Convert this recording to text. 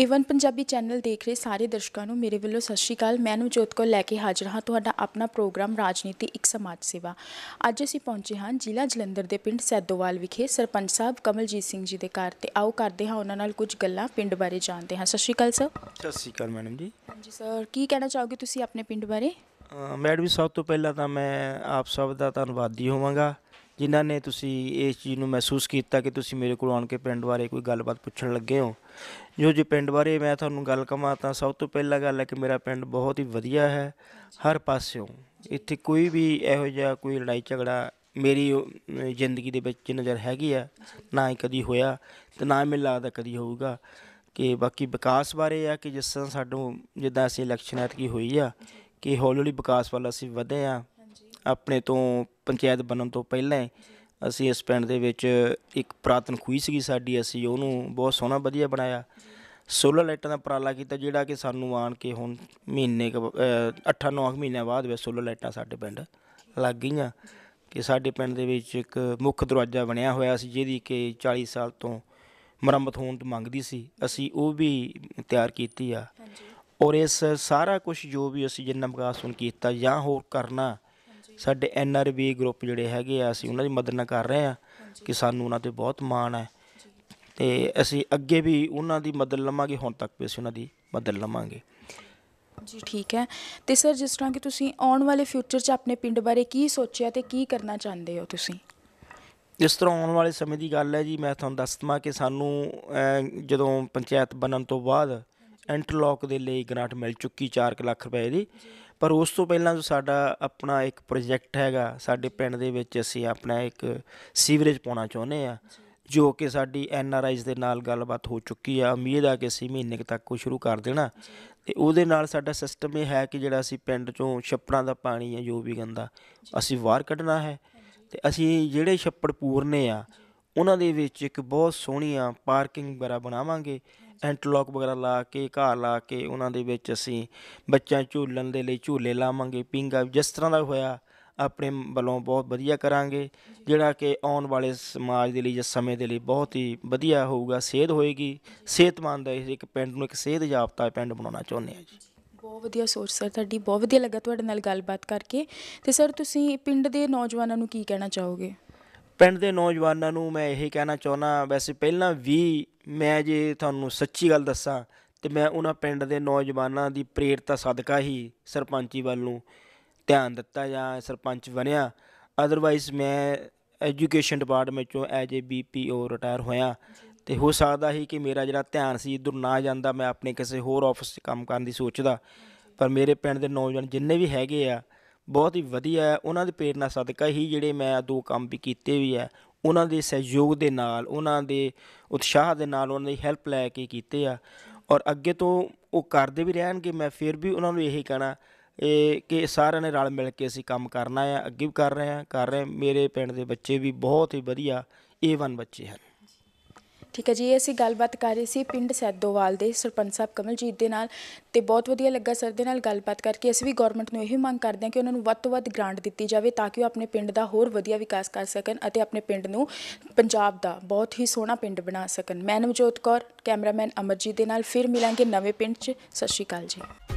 Avon Punjabi channel ਦੇਖ ਰਹੇ ਸਾਰੇ ਦਰਸ਼ਕਾਂ ਨੂੰ ਮੇਰੇ ਵੱਲੋਂ ਸਤਿ ਸ਼੍ਰੀ ਅਕਾਲ ਮੈਂ ਨਵਜੋਤ ਕੋ ਲੈ ਕੇ ਹਾਜ਼ਰ ਹਾਂ ਤੁਹਾਡਾ ਆਪਣਾ ਪ੍ਰੋਗਰਾਮ ਰਾਜਨੀਤੀ ਇੱਕ ਸਮਾਜ ਸੇਵਾ ਅੱਜ ਅਸੀਂ ਪਹੁੰਚੇ ਹਾਂ ਜ਼ਿਲ੍ਹਾ ਜਲੰਧਰ ਦੇ ਪਿੰਡ ਸੈਦੋਵਾਲ ਵਿਖੇ ਸਰਪੰਚ ਸਾਹਿਬ ਕਮਲਜੀਤ ਸਿੰਘ ਜੀ ਦੇ ਘਰ ਤੇ ਆਓ ਕਰਦੇ ਹਾਂ ਉਹਨਾਂ ਨਾਲ ਕੁਝ ਗੱਲਾਂ ਪਿੰਡ ਬਾਰੇ ਜਾਣਦੇ ਹਾਂ ਸਤਿ ਸ਼੍ਰੀ ਅਕਾਲ ਸਰ ਸਤਿ ਸ਼੍ਰੀ ਅਕਾਲ ਮੈਡਮ ਜੀ ਹਾਂਜੀ ਸਰ ਕੀ ਕਹਿਣਾ ਚਾਹੋਗੇ ਤੁਸੀਂ ਆਪਣੇ ਪਿੰਡ ਬਾਰੇ ਮੈਡਮ ਜੀ ਸਭ ਤੋਂ ਪਹਿਲਾਂ ਤਾਂ ਮੈਂ ਆਪ ਸਭ ਦਾ ਧੰਨਵਾਦੀ ਹੋਵਾਂਗਾ ਜਿਨ੍ਹਾਂ ਨੇ ਤੁਸੀਂ ਇਸ ਚੀਜ਼ ਨੂੰ ਮਹਿਸੂਸ ਕੀਤਾ ਕਿ ਤੁਸੀਂ ਮੇਰੇ ਕੋਲ ਆਣ ਕੇ ਪਿੰਡ ਬਾਰੇ ਕੋਈ ਗੱਲਬਾਤ ਪੁੱਛਣ ਲੱਗੇ ਹੋ ਜੋ ਜੇ ਪਿੰਡ ਬਾਰੇ ਮੈਂ ਤੁਹਾਨੂੰ ਗੱਲ ਕਮਾ ਤਾਂ ਸਭ ਤੋਂ ਪਹਿਲਾਂ ਗੱਲ ਹੈ ਕਿ ਮੇਰਾ ਪਿੰਡ ਬਹੁਤ ਹੀ ਵਧੀਆ ਹੈ ਹਰ ਪਾਸਿਓਂ ਇੱਥੇ ਕੋਈ ਵੀ ਇਹੋ ਜਿਹਾ ਕੋਈ ਲੜਾਈ ਝਗੜਾ ਮੇਰੀ ਜ਼ਿੰਦਗੀ ਦੇ ਵਿੱਚ ਨਜ਼ਰ ਹੈਗੀ ਆ ਨਾ ਹੀ ਕਦੀ ਹੋਇਆ ਤੇ ਨਾ ਮੈਨੂੰ ਲੱਗਦਾ ਕਦੀ ਹੋਊਗਾ ਕਿ ਬਾਕੀ ਵਿਕਾਸ ਬਾਰੇ ਆ ਕਿ ਜਿਸ ਤਰ੍ਹਾਂ ਸਾਡੋਂ ਜਿੱਦਾਂ ਅਸੀਂ ਇਲੈਕਸ਼ਨ ਐਤਕੀ ਹੋਈ ਆ ਕਿ ਹੌਲੀ ਹੌਲੀ ਵਿਕਾਸ ਵੱਲ ਅਸੀਂ ਵਧੇ ਆ ਆਪਣੇ ਤੋਂ ਪੰਚਾਇਤ ਬਣਨ ਤੋਂ ਪਹਿਲਾਂ ਅਸੀਂ ਇਸ ਪਿੰਡ ਦੇ ਵਿੱਚ ਇੱਕ ਪ੍ਰਾਤਨ ਖੂਹੀ ਸੀਗੀ ਸਾਡੀ ਅਸੀਂ ਉਹਨੂੰ ਬਹੁਤ ਸੋਹਣਾ ਵਧੀਆ ਬਣਾਇਆ ਸੋਲਰ ਲਾਈਟਾਂ ਦਾ ਪ੍ਰਾਲਾ ਕੀਤਾ ਜਿਹੜਾ ਕਿ ਸਾਨੂੰ ਆਣ ਕੇ ਹੁਣ ਮਹੀਨੇ 8-9 ਮਹੀਨਿਆਂ ਬਾਅਦ ਵਿੱਚ ਸੋਲਰ ਲਾਈਟਾਂ ਸਾਡੇ ਪਿੰਡ ਲੱਗ ਗਈਆਂ ਕਿ ਸਾਡੇ ਪਿੰਡ ਦੇ ਵਿੱਚ ਇੱਕ ਮੁੱਖ ਦਰਵਾਜ਼ਾ ਬਣਿਆ ਹੋਇਆ ਸੀ ਜਿਹਦੀ ਕਿ 40 ਸਾਲ ਤੋਂ ਮੁਰੰਮਤ ਹੋਣ ਤੋਂ ਮੰਗਦੀ ਸੀ ਅਸੀਂ ਉਹ ਵੀ ਤਿਆਰ ਕੀਤੀ ਆ ਔਰ ਇਸ ਸਾਰਾ ਕੁਝ ਜੋ ਵੀ ਅਸੀਂ ਜਿੰਨਾ ਵਿਕਾਸ ਹੁਣ ਕੀਤਾ ਜਾਂ ਹੋਰ ਕਰਨਾ ਸਾਡੇ ਐਨ ਆਰ ਬੀ ਗਰੁੱਪ ਜਿਹੜੇ ਹੈਗੇ ਆ ਅਸੀਂ ਉਹਨਾਂ ਦੀ ਮਦਦ ਨਾਲ ਕਰ ਰਹੇ ਆ ਕਿ ਸਾਨੂੰ ਉਹਨਾਂ ਤੇ ਬਹੁਤ ਮਾਣ ਹੈ ਤੇ ਅਸੀਂ ਅੱਗੇ ਵੀ ਉਹਨਾਂ ਦੀ ਮਦਦ ਲਵਾਂਗੇ ਹੁਣ ਤੱਕ ਵੀ ਅਸੀਂ ਉਹਨਾਂ ਦੀ ਮਦਦ ਲਵਾਂਗੇ ਜੀ ਠੀਕ ਹੈ ਤੇ ਸਰ ਜਿਸ ਤਰ੍ਹਾਂ ਕਿ ਤੁਸੀਂ ਆਉਣ ਵਾਲੇ ਫਿਊਚਰ 'ਚ ਆਪਣੇ ਪਿੰਡ ਬਾਰੇ ਕੀ ਸੋਚਿਆ ਤੇ ਕੀ ਕਰਨਾ ਚਾਹੁੰਦੇ ਹੋ ਤੁਸੀਂ ਇਸ ਤਰ੍ਹਾਂ ਆਉਣ ਵਾਲੇ ਸਮੇਂ ਦੀ ਗੱਲ ਹੈ ਜੀ ਮੈਂ ਤੁਹਾਨੂੰ ਦੱਸ ਦਵਾਂ ਕਿ ਸਾਨੂੰ ਜਦੋਂ ਪੰਚਾਇਤ ਬਣਨ ਤੋਂ ਬਾਅਦ ਐਂਟਰਲੌਕ ਦੇ ਲਈ ਗ੍ਰਾਂਟ ਮਿਲ ਚੁੱਕੀ 4 ਲੱਖ ਰੁਪਏ ਦੀ ਪਰ ਉਸ ਤੋਂ ਪਹਿਲਾਂ ਜੋ ਸਾਡਾ ਆਪਣਾ ਇੱਕ ਪ੍ਰੋਜੈਕਟ ਹੈਗਾ ਸਾਡੇ ਪਿੰਡ ਦੇ ਵਿੱਚ ਅਸੀਂ ਆਪਣਾ ਇੱਕ ਸੀਵਰੇਜ ਪਾਉਣਾ ਚਾਹੁੰਦੇ ਆ ਜੋ ਕਿ ਸਾਡੀ ਐਨ ਆਰ ਆਈਜ਼ ਦੇ ਨਾਲ ਗੱਲਬਾਤ ਹੋ ਚੁੱਕੀ ਆ ਉਮੀਦ ਆ ਕਿ ਅਸੀਂ ਮਹੀਨੇ ਤੱਕ ਉਹ ਸ਼ੁਰੂ ਕਰ ਦੇਣਾ ਤੇ ਉਹਦੇ ਨਾਲ ਸਾਡਾ ਸਿਸਟਮ ਇਹ ਹੈ ਕਿ ਜਿਹੜਾ ਅਸੀਂ ਪਿੰਡ ਚੋਂ ਛੱਪੜਾਂ ਦਾ ਪਾਣੀ ਆ ਜੋ ਵੀ ਗੰਦਾ ਅਸੀਂ ਬਾਹਰ ਕੱਢਣਾ ਹੈ ਤੇ ਅਸੀਂ ਜਿਹੜੇ ਛੱਪੜ ਪੂਰਨੇ ਆ ਉਹਨਾਂ ਦੇ ਵਿੱਚ ਇੱਕ ਬਹੁਤ ਸੋਹਣੀਆਂ ਪਾਰਕਿੰਗ ਵਗੈਰਾ ਬਣਾਵਾਂਗੇ ਐਂਟਰਲੌਕ ਵਗੈਰਾ ਲਾ ਕੇ ਘਾਹ ਲਾ ਕੇ ਉਹਨਾਂ ਦੇ ਵਿੱਚ ਅਸੀਂ ਬੱਚਿਆਂ ਝੂਲਣ ਦੇ ਲਈ ਝੂਲੇ ਲਾਵਾਂਗੇ ਪਿੰਗਾ ਜਿਸ ਤਰ੍ਹਾਂ ਦਾ ਹੋਇਆ ਆਪਣੇ ਵੱਲੋਂ ਬਹੁਤ ਵਧੀਆ ਕਰਾਂਗੇ ਜਿਹੜਾ ਕਿ ਆਉਣ ਵਾਲੇ ਸਮਾਜ ਦੇ ਲਈ ਜਾਂ ਸਮੇਂ ਦੇ ਲਈ ਬਹੁਤ ਹੀ ਵਧੀਆ ਹੋਊਗਾ ਸਿਹਤ ਹੋਏਗੀ ਸਿਹਤਮੰਦ ਹੈ ਇੱਕ ਪਿੰਡ ਨੂੰ ਇੱਕ ਸਿਹਤ ਯਾਫਤਾ ਪਿੰਡ ਬਣਾਉਣਾ ਚਾਹੁੰਦੇ ਆ ਜੀ ਬਹੁਤ ਵਧੀਆ ਸੋਚ ਸਰ ਤੁਹਾਡੀ ਬਹੁਤ ਵਧੀਆ ਲੱਗਾ ਤੁਹਾਡੇ ਨਾਲ ਗੱਲਬਾਤ ਕਰਕੇ ਤੇ ਸਰ ਤੁਸੀਂ ਪਿੰਡ ਦੇ ਨੌਜਵਾਨਾਂ ਨੂੰ ਕੀ ਕਹਿਣਾ ਚਾਹੋਗੇ ਪਿੰਡ ਦੇ ਨੌਜਵਾਨਾਂ ਨੂੰ ਮੈਂ ਇਹ ਕਹਿਣਾ ਚਾਹੁੰਦਾ ਵੈਸੇ ਪਹਿਲਾਂ ਵੀ ਮੈਂ ਜੇ ਤੁਹਾਨੂੰ ਸੱਚੀ ਗੱਲ ਦੱਸਾਂ ਤੇ ਮੈਂ ਉਹਨਾਂ ਪਿੰਡ ਦੇ ਨੌਜਵਾਨਾਂ ਦੀ ਪ੍ਰੇਰਤਾ ਸਦਕਾ ਹੀ ਸਰਪੰਚੀ ਵੱਲ ਨੂੰ ਧਿਆਨ ਦਿੱਤਾ ਜਾਂ ਸਰਪੰਚ ਬਣਿਆ ਅਦਰਵਾਈਜ਼ ਮੈਂ ਐਜੂਕੇਸ਼ਨ ਡਿਪਾਰਟਮੈਂਟ ਚੋਂ ਐਜ ਏ ਬੀਪੀਓ ਰਿਟਾਇਰ ਹੋਇਆ ਤੇ ਹੋ ਸਕਦਾ ਹੀ ਕਿ ਮੇਰਾ ਜਿਹੜਾ ਧਿਆਨ ਸੀ ਇਧਰ ਨਾ ਜਾਂਦਾ ਮੈਂ ਆਪਣੇ ਕਿਸੇ ਹੋਰ ਆਫਿਸ 'ਚ ਕੰਮ ਕਰਨ ਦੀ ਸੋਚਦਾ ਪਰ ਮੇਰੇ ਪਿੰਡ ਦੇ ਨੌਜਵਾਨ ਜਿੰਨੇ ਵੀ ਹੈਗੇ ਆ ਬਹੁਤ ਹੀ ਵਧੀਆ ਉਹਨਾਂ ਦੀ ਪ੍ਰੇਰਣਾ ਸਦਕਾ ਹੀ ਜਿਹੜੇ ਮੈਂ ਦੋ ਕੰਮ ਵੀ ਕੀਤੇ ਵੀ ਆ ਉਹਨਾਂ ਦੇ ਸਹਿਯੋਗ ਦੇ ਨਾਲ ਉਹਨਾਂ ਦੇ ਉਤਸ਼ਾਹ ਦੇ ਨਾਲ ਉਹਨਾਂ ਦੀ ਹੈਲਪ ਲੈ ਕੇ ਕੀਤੇ ਆ ਔਰ ਅੱਗੇ ਤੋਂ ਉਹ ਕਰਦੇ ਵੀ ਰਹਿਣਗੇ ਮੈਂ ਫਿਰ ਵੀ ਉਹਨਾਂ ਨੂੰ ਇਹੀ ਕਹਿਣਾ ਇਹ ਕਿ ਸਾਰਿਆਂ ਨੇ ਰਲ ਮਿਲ ਕੇ ਅਸੀਂ ਕੰਮ ਕਰਨਾ ਹੈ ਅੱਗੇ ਵੀ ਕਰ ਰਹੇ ਹਾਂ ਕਰ ਰਹੇ ਮੇਰੇ ਪਿੰਡ ਦੇ ਬੱਚੇ ਵੀ ਬਹੁਤ ਹੀ ਵਧੀਆ A1 ਬੱਚੇ ਹਨ ਠੀਕ ਹੈ ਜੀ ਇਹ ਅਸੀਂ ਗੱਲਬਾਤ ਕਰ ਰਹੇ ਸੀ ਪਿੰਡ ਸੈਦੋਵਾਲ ਦੇ ਸਰਪੰਚ ਸਾਹਿਬ ਕਮਲਜੀਤ ਦੇ ਨਾਲ ਤੇ ਬਹੁਤ ਵਧੀਆ ਲੱਗਾ ਸਰ ਦੇ ਨਾਲ ਗੱਲਬਾਤ ਕਰਕੇ ਅਸੀਂ ਵੀ ਗਵਰਨਮੈਂਟ ਨੂੰ ਇਹ ਮੰਗ ਕਰਦੇ ਹਾਂ ਕਿ ਉਹਨਾਂ ਨੂੰ ਵੱਧ ਤੋਂ ਵੱਧ ਗ੍ਰਾਂਟ ਦਿੱਤੀ ਜਾਵੇ ਤਾਂ ਕਿ ਉਹ ਆਪਣੇ ਪਿੰਡ ਦਾ ਹੋਰ ਵਧੀਆ ਵਿਕਾਸ ਕਰ ਸਕਣ ਅਤੇ ਆਪਣੇ ਪਿੰਡ ਨੂੰ ਪੰਜਾਬ ਦਾ ਬਹੁਤ ਹੀ ਸੋਹਣਾ ਪਿੰਡ ਬਣਾ ਸਕਣ ਮੈਂ ਨਵਜੋਤ ਕੌਰ ਕੈਮਰਾਮੈਨ ਅਮਰਜੀਤ ਦੇ ਨਾਲ ਫਿਰ ਮਿਲਾਂਗੇ ਨਵੇਂ ਪਿੰਡ 'ਚ ਸਤਿ ਸ਼੍ਰੀ ਅਕਾਲ ਜੀ